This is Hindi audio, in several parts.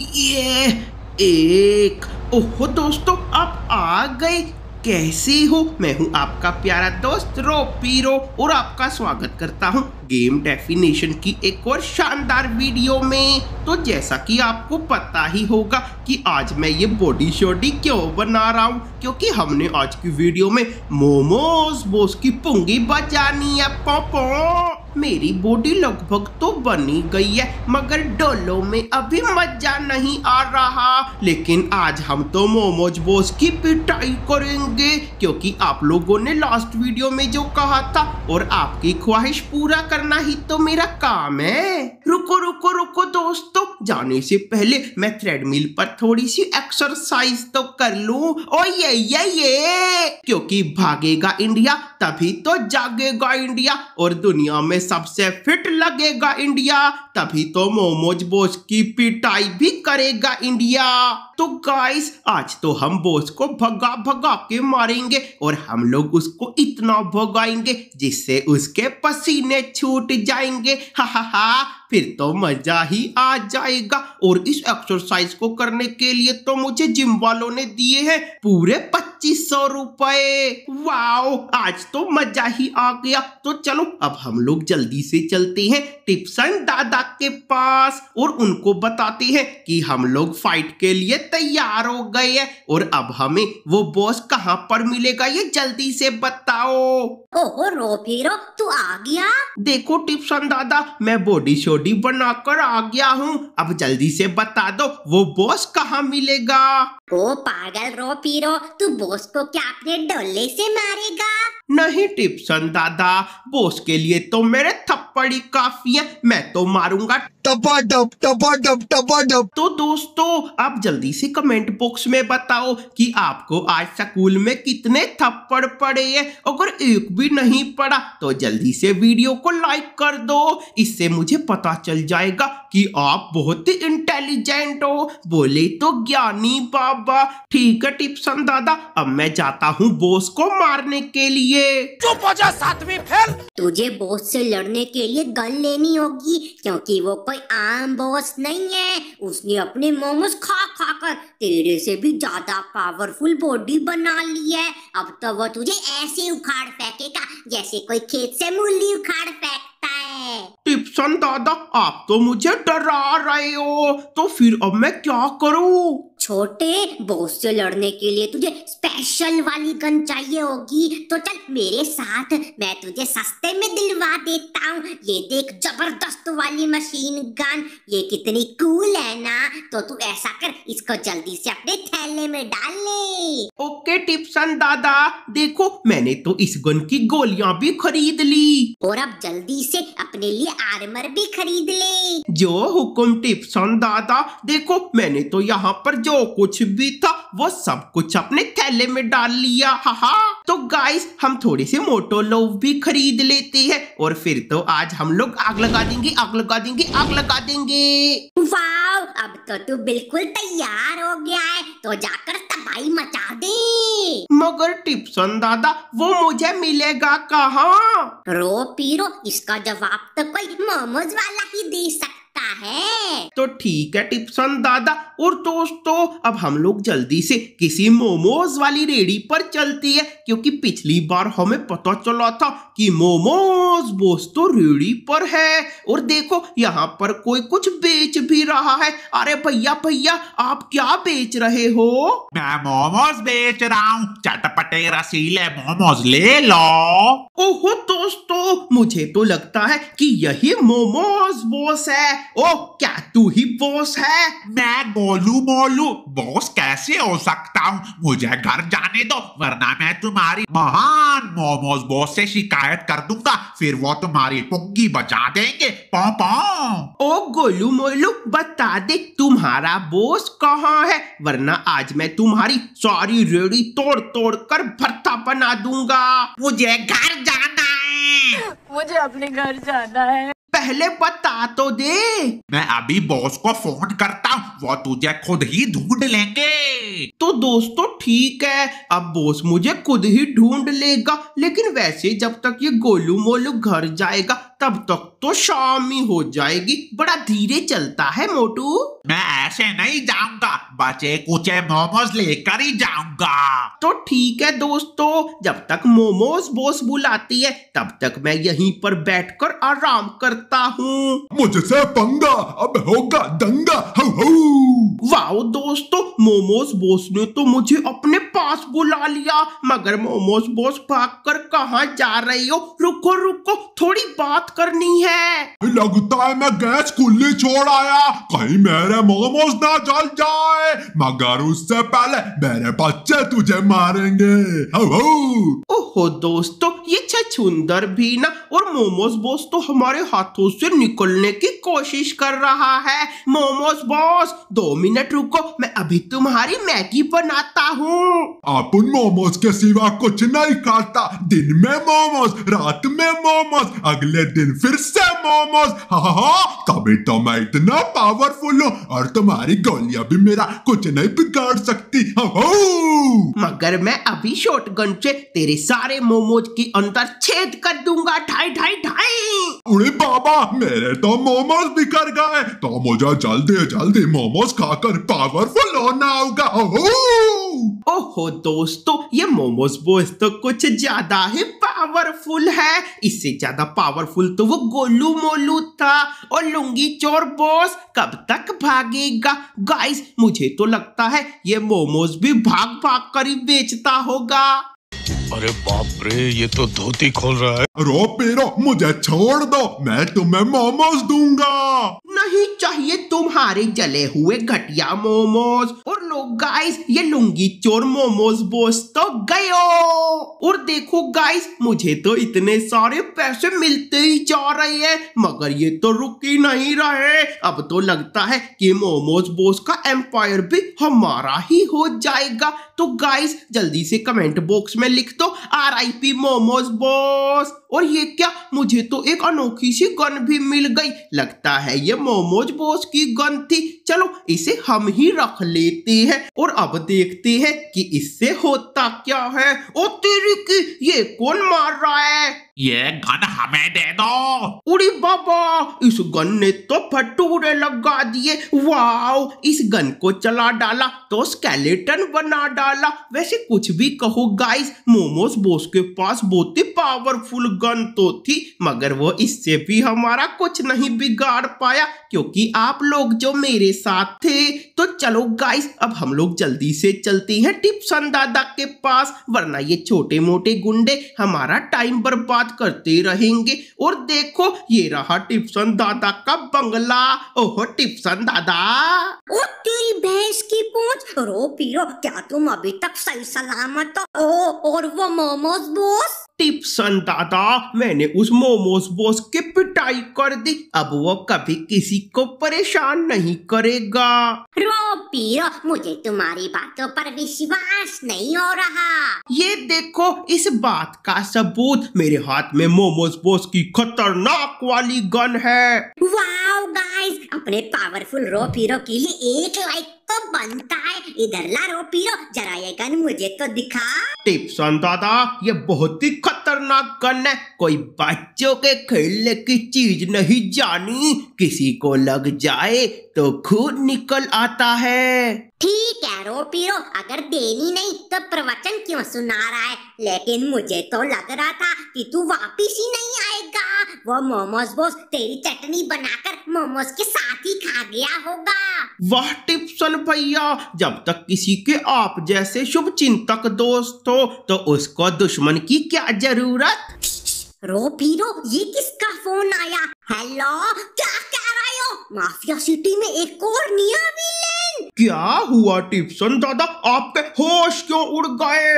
ये एक ओहो दोस्तों आप आ गए कैसे हो मैं हूं आपका प्यारा दोस्त रो पीरो और आपका स्वागत करता हूं गेम डेफिनेशन की एक और शानदार वीडियो में तो जैसा कि आपको पता ही होगा कि आज मैं ये बॉडी शॉडी क्यों बना रहा हूं क्योंकि हमने आज की वीडियो में मोमोज बोस की पुंगी बजानी है पोपो मेरी बॉडी लगभग तो बनी गई है मगर डोलो में अभी मजा नहीं आ रहा लेकिन आज हम तो मोमोज बोस की पिटाई करेंगे क्योंकि आप लोगों ने लास्ट वीडियो में जो कहा था और आपकी ख्वाहिश पूरा करना ही तो मेरा काम है रुको रुको रुको दोस्तों जाने से पहले मैं थ्रेडमिल पर थोड़ी सी एक्सरसाइज तो कर लू ओ ये ये ये क्योंकि भागेगा इंडिया तभी तो जागेगा इंडिया और दुनिया में सबसे फिट लगेगा इंडिया तभी तो मोमोज बोस की पिटाई भी करेगा इंडिया तो गाइस आज तो हम बोस को भगा भगा के मारेंगे और हम लोग उसको इतना भगाएंगे जिससे उसके पसीने छूट जाएंगे हा हा हा फिर तो मजा ही आ जाएगा और इस एक्सरसाइज को करने के लिए तो मुझे जिम वालों ने दिए हैं पूरे पच्चीस सौ रुपए वाओ आज तो मजा ही आ गया तो चलो अब हम लोग जल्दी से चलते हैं टिप्सन दादा के पास और उनको बताते हैं कि हम लोग फाइट के लिए तैयार हो गए हैं और अब हमें वो बॉस कहाँ पर मिलेगा ये जल्दी से बताओ ओहो फिर तू आ गया देखो टिप्सन दादा मैं बॉडी शो जोड़ी बनाकर आ गया हूँ अब जल्दी से बता दो वो बॉस कहाँ मिलेगा ओ पागल रो पीरो तू बोस को क्या अपने डोले से मारेगा नहीं टिप्सन दादा बोस के लिए तो मेरे थप्पड़ी काफी है मैं तो मारूंगा टपा डप टपा डप टपा डप तो दोस्तों आप जल्दी से कमेंट बॉक्स में बताओ कि आपको आज स्कूल में कितने थप्पड़ पड़े हैं अगर एक भी नहीं पड़ा तो जल्दी से वीडियो को लाइक कर दो इससे मुझे पता चल जाएगा कि आप बहुत ही इंटेलिजेंट हो बोले तो ज्ञानी बाबा बाबा ठीक है टिप्सन दादा अब मैं जाता हूँ बोस को मारने के लिए चुप हो जा सातवीं फेल तुझे बोस से लड़ने के लिए गन लेनी होगी क्योंकि वो कोई आम बोस नहीं है उसने अपने मोमोज खा खा कर तेरे से भी ज्यादा पावरफुल बॉडी बना ली है अब तो वो तुझे ऐसे उखाड़ फेंकेगा जैसे कोई खेत से मूली उखाड़ फेंक टिप्सन दादा आप तो मुझे डरा रहे हो तो फिर अब मैं क्या करूं छोटे बॉस से लड़ने के लिए तुझे स्पेशल वाली गन चाहिए होगी तो चल मेरे साथ मैं तुझे सस्ते में दिलवा देता हूँ ये देख जबरदस्त वाली मशीन गन ये कितनी कूल है ना तो तू ऐसा कर इसको जल्दी से अपने थैले में डाल ले ओके टिप्सन दादा देखो मैंने तो इस गन की गोलियाँ भी खरीद ली और अब जल्दी से अपने लिए आर्मर भी खरीद ले जो हुक्म टिप्सन दादा देखो मैंने तो यहाँ पर जो कुछ भी था वो सब कुछ अपने थैले में डाल लिया हाहा तो गाइस हम सी से लोव भी खरीद लेते हैं और फिर तो आज हम लोग आग लगा देंगे आग लगा देंगे आग लगा देंगे वाओ अब तो तू बिल्कुल तैयार हो गया है तो जाकर तबाही मचा दे मगर टिप्सन दादा वो मुझे मिलेगा कहाँ रो पीरो इसका जवाब तो कोई मोमोज वाला ही दे सकता सकता है तो ठीक है टिप्सन दादा और दोस्तों अब हम लोग जल्दी से किसी मोमोज वाली रेडी पर चलती है क्योंकि पिछली बार हमें पता चला था कि मोमोज बोस तो रेडी पर है और देखो यहाँ पर कोई कुछ बेच भी रहा है अरे भैया भैया आप क्या बेच रहे हो मैं मोमोज बेच रहा हूँ चटपटे रसीले मोमोज ले लो ओहो दोस्तों मुझे तो लगता है कि यही मोमोज बोस है ओ क्या तू ही बॉस है मैं बोलू बोलू बॉस कैसे हो सकता हूँ मुझे घर जाने दो वरना मैं तुम्हारी महान मोमोज बॉस से शिकायत कर दूंगा फिर वो तुम्हारी पुग्गी बचा देंगे पाँ पाँ। ओ गोलू मोलू बता दे तुम्हारा बॉस कहाँ है वरना आज मैं तुम्हारी सारी रेडी तोड़ तोड़ कर भरता बना दूंगा मुझे घर जाना है मुझे अपने घर जाना है पहले बता तो दे मैं अभी बॉस को फोन करता हूँ वो तुझे खुद ही ढूंढ लेंगे तो दोस्तों ठीक है अब बॉस मुझे खुद ही ढूंढ लेगा लेकिन वैसे जब तक ये गोलू मोलू घर जाएगा तब तक तो शाम ही हो जाएगी बड़ा धीरे चलता है मोटू मैं ऐसे नहीं जाऊंगा बचे कुछ मोमोज लेकर ही जाऊंगा तो ठीक है दोस्तों जब तक मोमोज बॉस बुलाती है तब तक मैं यहीं पर बैठकर आराम करता हूँ मुझसे पंगा अब होगा दंगा हु, हु। वाओ दोस्तों मोमोज बॉस ने तो मुझे अपने पास बुला लिया मगर मोमोज बॉस भाग कर कहाँ जा रही हो रुको रुको थोड़ी बात करनी है लगता है मैं गैस खुली छोड़ आया कहीं मेरे मोमोज ना जल जाए मगर उससे पहले मेरे बच्चे तुझे मारेंगे ओहो दोस्तों ये छछुंदर भी ना और मोमोज बॉस तो हमारे हाथों से निकलने की कोशिश कर रहा है मोमोज बॉस दो मिनट रुको मैं अभी तुम्हारी मैगी बनाता हूँ अपन मोमोज के सिवा कुछ नहीं खाता दिन दिन में मोमोज रात में मोमोज अगले दिन फिर से मोमोज हा हा तभी तो मैं इतना पावरफुल हूँ और तुम्हारी गोलियां भी मेरा कुछ नहीं बिगाड़ सकती मगर मैं अभी गन से तेरे सारे मोमोज के अंदर छेद कर दूंगा ढाई ढाई ढाई उड़े बाबा मेरे तो मोमोज बिखर गए तो मुझे जल्दी जल्दी मोमोज खाकर पावरफुल होना होगा ओहो दोस्तों ये मोमोज बोस तो कुछ ज्यादा ही पावरफुल है इससे ज्यादा पावरफुल तो वो गोलू मोलू था और लुंगी चोर बॉस कब तक भागेगा गाइस मुझे तो लगता है ये मोमोज भी भाग भाग कर ही बेचता होगा अरे बाप रे ये तो धोती खोल रहा है रो पेरो मुझे छोड़ दो मैं तुम्हें मोमोज दूंगा नहीं चाहिए तुम्हारे जले हुए घटिया मोमोज और लोग गाइस ये लुंगी चोर मोमोज बोस तो गयो और देखो गाइस मुझे तो इतने सारे पैसे मिलते ही जा रहे हैं मगर ये तो रुक ही नहीं रहे अब तो लगता है कि मोमोज बोस का एम्पायर भी हमारा ही हो जाएगा तो गाइस जल्दी से कमेंट बॉक्स में लिख तो R I P momos boss और ये क्या मुझे तो एक अनोखी सी गन भी मिल गई लगता है ये मोमोज बॉस की गन थी चलो इसे हम ही रख लेते हैं और अब देखते हैं कि इससे होता क्या है ओ तेरी की ये कौन मार रहा है ये गन हमें दे दो उड़ी बाबा इस गन ने तो फटूरे लगा दिए वाओ इस गन को चला डाला तो स्केलेटन बना डाला वैसे कुछ भी कहो गाइस मोमोस बोस के पास बहुत ही पावरफुल गन तो थी मगर वो इससे भी हमारा कुछ नहीं बिगाड़ पाया क्योंकि आप लोग जो मेरे साथ थे तो चलो गाइस अब हम लोग जल्दी से चलते हैं टिप्सन दादा के पास वरना ये छोटे मोटे गुंडे हमारा टाइम बर्बाद करते रहेंगे और देखो ये रहा टिप्सन दादा का बंगला ओहो टिप्सन दादा ओ तेरी भैंस की पूछ रो पीरो क्या तुम अभी तक सही सलामत हो और वो मोमोज बोस टिप्स दादा मैंने उस मोमोस बॉस की पिटाई कर दी अब वो कभी किसी को परेशान नहीं करेगा रो पीरो मुझे तुम्हारी बातों पर विश्वास नहीं हो रहा ये देखो इस बात का सबूत मेरे हाथ में मोमोस बॉस की खतरनाक वाली गन है वाओ गाइस अपने पावरफुल रो पीरो के लिए एक लाइक तो बनता है इधर ला रो पीरो जरा ये गन मुझे तो दिखा टिप्स अंदाजा ये बहुत ही खतरनाक गन है कोई बच्चों के खेलने की चीज नहीं जानी किसी को लग जाए तो खून निकल आता है ठीक है रो पीरो अगर देनी नहीं तो प्रवचन क्यों सुना रहा है लेकिन मुझे तो लग रहा था कि तू वापिस ही नहीं आएगा वो मोमोज बोस तेरी चटनी बनाकर मोमोज के साथ ही खा गया होगा वह टिप्सन भैया जब तक किसी के आप जैसे शुभ चिंतक दोस्त हो तो उसको दुश्मन की क्या जरूरत रो पीरो ये किसका फोन आया हेलो क्या माफिया सिटी में एक और निया विलेन क्या हुआ टिप्सन दादा आपके तो होश क्यों उड़ गए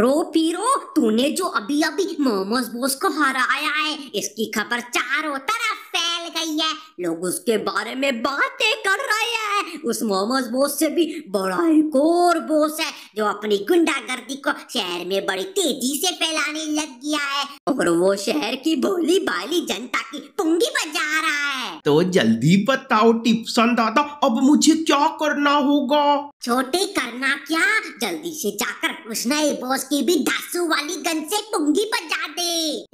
रो पीरो तूने जो अभी अभी मोमोज बोस को हराया है इसकी खबर चारों तरफ है गई है लोग उसके बारे में बातें कर रहे हैं उस मोहम्मद बोस से भी बड़ा एक और बोस है जो अपनी गुंडागर्दी को शहर में बड़ी तेजी से फैलाने लग गया है और वो शहर की भोली भाली जनता की पुंगी बजा रहा है तो जल्दी बताओ टिप्सन दादा अब मुझे क्या करना होगा छोटे करना क्या जल्दी से जाकर नए बोस की भी धासू वाली गन से पुंगी बजा दे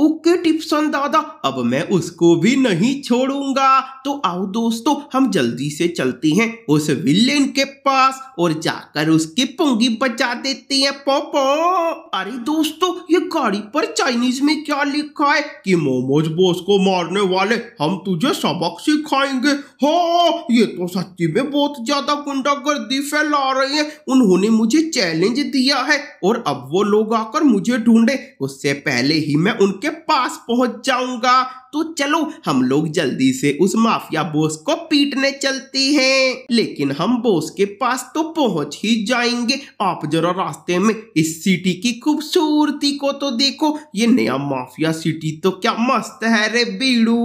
ओके टिप्सन दादा अब मैं उसको भी नहीं छोड़ छोड़ूंगा तो आओ दोस्तों हम जल्दी से चलते हैं उस विलेन के पास और जाकर उसकी पुंगी बचा देते हैं पोपो अरे दोस्तों ये गाड़ी पर चाइनीज में क्या लिखा है कि मोमोज बोस को मारने वाले हम तुझे सबक सिखाएंगे हो हाँ, ये तो सच्ची में बहुत ज्यादा गुंडागर्दी फैला रही है उन्होंने मुझे चैलेंज दिया है और अब वो लोग आकर मुझे ढूंढे उससे पहले ही मैं उनके पास पहुंच जाऊंगा तो चलो हम लोग जल्दी से उस माफिया बोस को पीटने चलते हैं लेकिन हम बोस के पास तो पहुंच ही जाएंगे आप जरा रास्ते में इस सिटी की खूबसूरती को तो देखो ये नया माफिया सिटी तो क्या मस्त है रे बीड़ू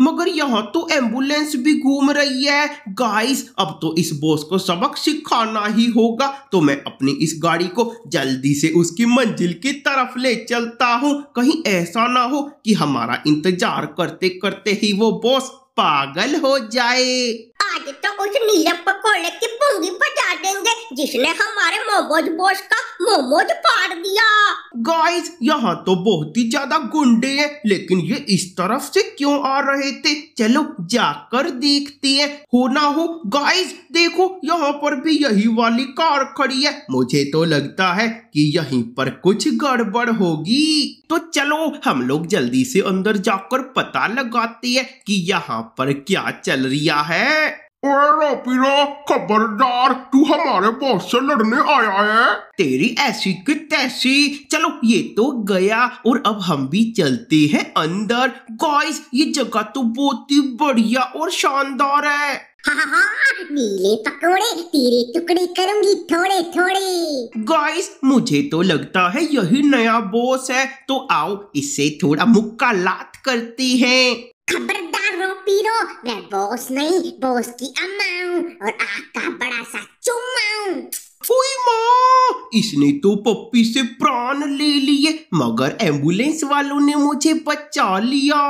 मगर यहाँ तो एम्बुलेंस भी घूम रही है गाइस अब तो इस बोस को सबक सिखाना ही होगा तो मैं अपनी इस गाड़ी को जल्दी से उसकी मंजिल की तरफ ले चलता हूँ कहीं ऐसा ना हो कि हमारा इंतजार प्यार करते करते ही वो बॉस पागल हो जाए आज तो उस नीलम पकोड़े की पुंगी बजा देंगे जिसने हमारे मोबोज बॉस का मोमोज तो फाड़ दिया गाइस यहाँ तो बहुत ही ज्यादा गुंडे हैं लेकिन ये इस तरफ से क्यों आ रहे थे चलो जाकर देखते हैं हो ना हो गाइस देखो यहाँ पर भी यही वाली कार खड़ी है मुझे तो लगता है कि यहीं पर कुछ गड़बड़ होगी तो चलो हम लोग जल्दी से अंदर जाकर पता लगाते हैं कि यहाँ पर क्या चल रहा है ओए खबरदार तू हमारे बॉस से लड़ने आया है तेरी ऐसी की तैसी चलो ये तो गया और अब हम भी चलते हैं अंदर गॉइस ये जगह तो बहुत ही बढ़िया और शानदार है हाँ हाँ, हाँ पकोड़े तेरे टुकड़े करूंगी थोड़े थोड़े गाइस मुझे तो लगता है यही नया बॉस है तो आओ इससे थोड़ा मुक्का लात करती है खबरदार रो पीरो मैं बॉस नहीं बॉस की अम्मा हूँ और आपका बड़ा सा चुम्मा हूँ माँ इसने तो पप्पी से प्राण ले लिए मगर एम्बुलेंस वालों ने मुझे बचा लिया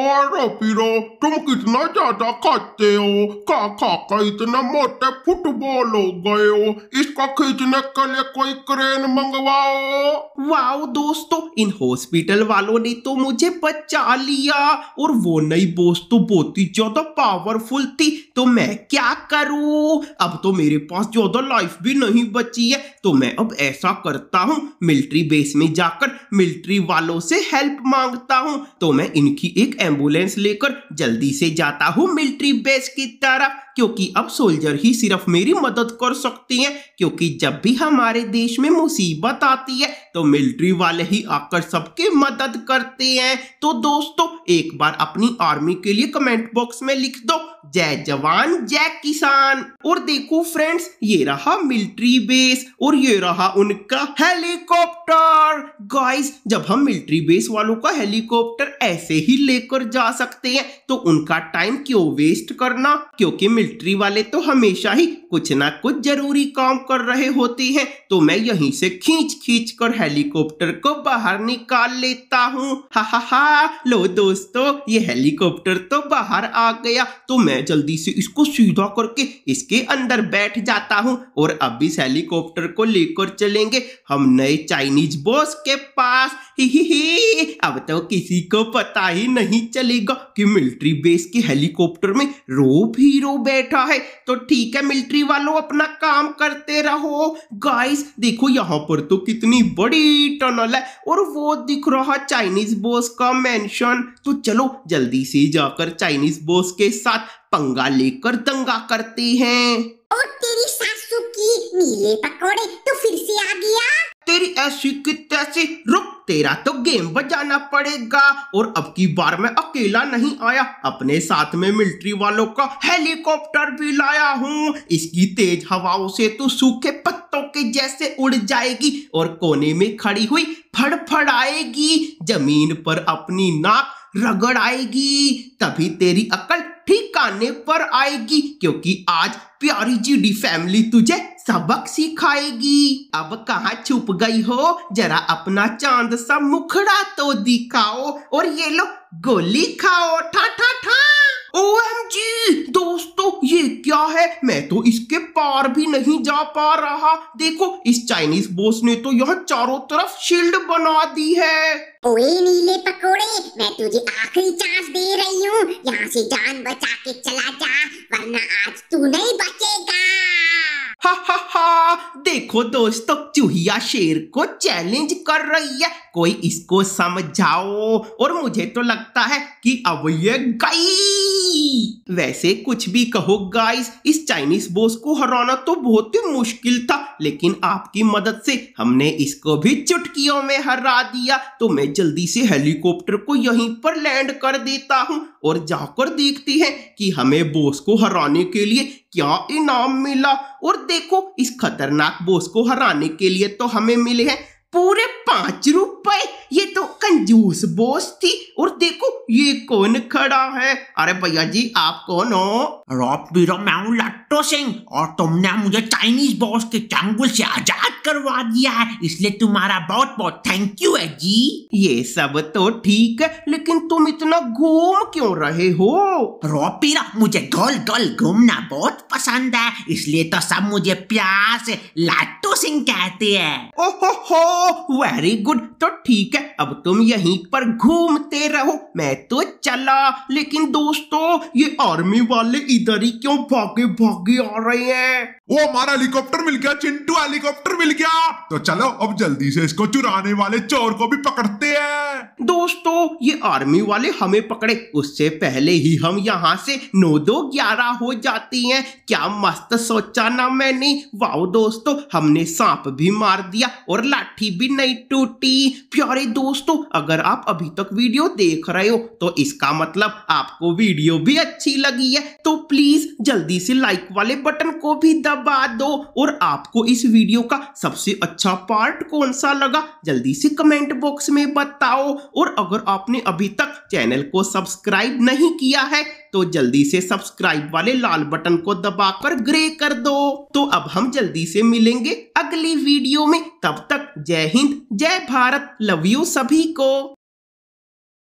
अरे पीरो तुम कितना ज्यादा खाते हो का खा का इतना मोटे फुटबॉल हो गए हो इसको खींचने के लिए कोई क्रेन मंगवाओ वाओ दोस्तों इन हॉस्पिटल वालों ने तो मुझे बचा लिया और वो नई बोस तो बहुत ही ज्यादा पावरफुल थी तो मैं क्या करूं अब तो मेरे पास ज्यादा लाइफ भी नहीं बची है तो मैं अब ऐसा करता हूँ मिलिट्री बेस में जाकर मिलिट्री वालों से हेल्प मांगता हूँ तो मैं इनकी एक एम्बुलेंस लेकर जल्दी से जाता हूँ मिलिट्री बेस की तरफ क्योंकि अब सोल्जर ही सिर्फ मेरी मदद कर सकती हैं क्योंकि जब भी हमारे देश में मुसीबत आती है तो मिलिट्री वाले ही आकर सबकी मदद करते हैं तो दोस्तों एक बार अपनी आर्मी के लिए कमेंट बॉक्स में लिख दो जय जवान जय किसान और देखो फ्रेंड्स ये रहा मिलिट्री बेस और ये रहा उनका हेलीकॉप्टर गाइस जब हम मिलिट्री बेस वालों का हेलीकॉप्टर ऐसे ही लेकर जा सकते हैं तो उनका टाइम क्यों वेस्ट करना क्योंकि मिलिट्री वाले तो हमेशा ही कुछ ना कुछ जरूरी काम कर रहे होते हैं तो मैं यहीं से खींच खींच कर हेलीकॉप्टर को बाहर निकाल लेता हूँ हा हा हा लो दोस्तों ये हेलीकॉप्टर तो बाहर आ गया तो मैं जल्दी से इसको सीधा करके इसके अंदर बैठ जाता हूँ और अब इस हेलीकॉप्टर को लेकर चलेंगे हम नए चाइनीज बॉस के पास ही ही ही अब तो किसी को पता ही नहीं चलेगा कि मिलिट्री बेस के हेलीकॉप्टर में रो भी रो बैठा है तो ठीक है मिलिट्री वालों अपना काम करते रहो गाइस देखो यहाँ पर तो कितनी बड़ी बड़ी टनल है और वो दिख रहा चाइनीज बॉस का मेंशन तो चलो जल्दी से जाकर चाइनीज बॉस के साथ पंगा लेकर दंगा करते हैं और तेरी सासू की नीले पकोड़े तो फिर से आ गया तेरी ऐसी की तैसी रुक तेरा तो गेम बजाना पड़ेगा और अब की बार मैं अकेला नहीं आया अपने साथ में मिलिट्री वालों का हेलीकॉप्टर भी लाया हूँ इसकी तेज हवाओं से तो सूखे पत्तों के जैसे उड़ जाएगी और कोने में खड़ी हुई फड़फड़ाएगी जमीन पर अपनी नाक रगड़ आएगी तभी तेरी अकल ठिकाने पर आएगी क्योंकि आज प्यारी जीडी फैमिली तुझे सबक सिखाएगी अब कहा छुप गई हो जरा अपना चांद सा मुखड़ा तो दिखाओ और ये लो गोली खाओ ठा ठा ठा ओएमजी दोस्तों ये क्या है मैं तो इसके पार भी नहीं जा पा रहा देखो इस चाइनीज बॉस ने तो यह चारों तरफ शील्ड बना दी है ओए नीले पकोड़े मैं तुझे आखिरी चांस दे रही हूँ यहाँ से जान बचा के चला जा वरना आज तू नहीं बचेगा हा हा हा देखो दोस्तों चूहिया शेर को चैलेंज कर रही है कोई इसको समझाओ और मुझे तो लगता है कि अब ये गई वैसे कुछ भी कहो गाइस इस चाइनीज बोस को हराना तो बहुत ही मुश्किल था लेकिन आपकी मदद से हमने इसको भी चुटकियों में हरा दिया तो मैं जल्दी से हेलीकॉप्टर को यहीं पर लैंड कर देता हूं और जाकर देखती है कि हमें बोस को हराने के लिए क्या इनाम मिला और देखो इस खतरनाक बोस को हराने के लिए तो हमें मिले हैं पूरे पांच रुपए ये तो कंजूस बोस थी और दे ये कौन खड़ा है अरे भैया जी आप कौन हो रॉप बीरो मैं हूँ लट्टो सिंह और तुमने मुझे चाइनीज बॉस के चंगुल से आजाद करवा दिया है इसलिए तुम्हारा बहुत बहुत थैंक यू है जी ये सब तो ठीक है लेकिन तुम इतना घूम क्यों रहे हो रॉप बीरो मुझे गोल गोल घूमना बहुत पसंद है इसलिए तो सब मुझे प्यार से लट्टो सिंह कहते हैं ओहो हो वेरी गुड तो ठीक है अब तुम यहीं पर घूमते रहो मैं है तो चला लेकिन दोस्तों ये आर्मी वाले इधर ही क्यों भागे भागे आ रहे हैं वो हमारा हेलीकॉप्टर मिल गया चिंटू हेलीकॉप्टर मिल गया तो चलो अब जल्दी से इसको चुराने वाले चोर को भी पकड़ते हैं दोस्तों ये आर्मी वाले हमें पकड़े उससे पहले ही हम यहाँ से नौ दो ग्यारह हो जाती हैं क्या मस्त सोचा ना मैंने वाओ दोस्तों हमने सांप भी मार दिया और लाठी भी नहीं टूटी प्यारे दोस्तों अगर आप अभी तक वीडियो देख रहे हो तो इसका मतलब आपको वीडियो भी अच्छी लगी है तो प्लीज जल्दी से लाइक वाले बटन को भी दबा दो और आपको इस वीडियो का सबसे अच्छा पार्ट कौन सा लगा जल्दी से कमेंट बॉक्स में बताओ और अगर आपने अभी तक चैनल को सब्सक्राइब नहीं किया है तो जल्दी से सब्सक्राइब वाले लाल बटन को दबाकर ग्रे कर दो तो अब हम जल्दी से मिलेंगे अगली वीडियो में तब तक जय हिंद जय भारत लव यू सभी को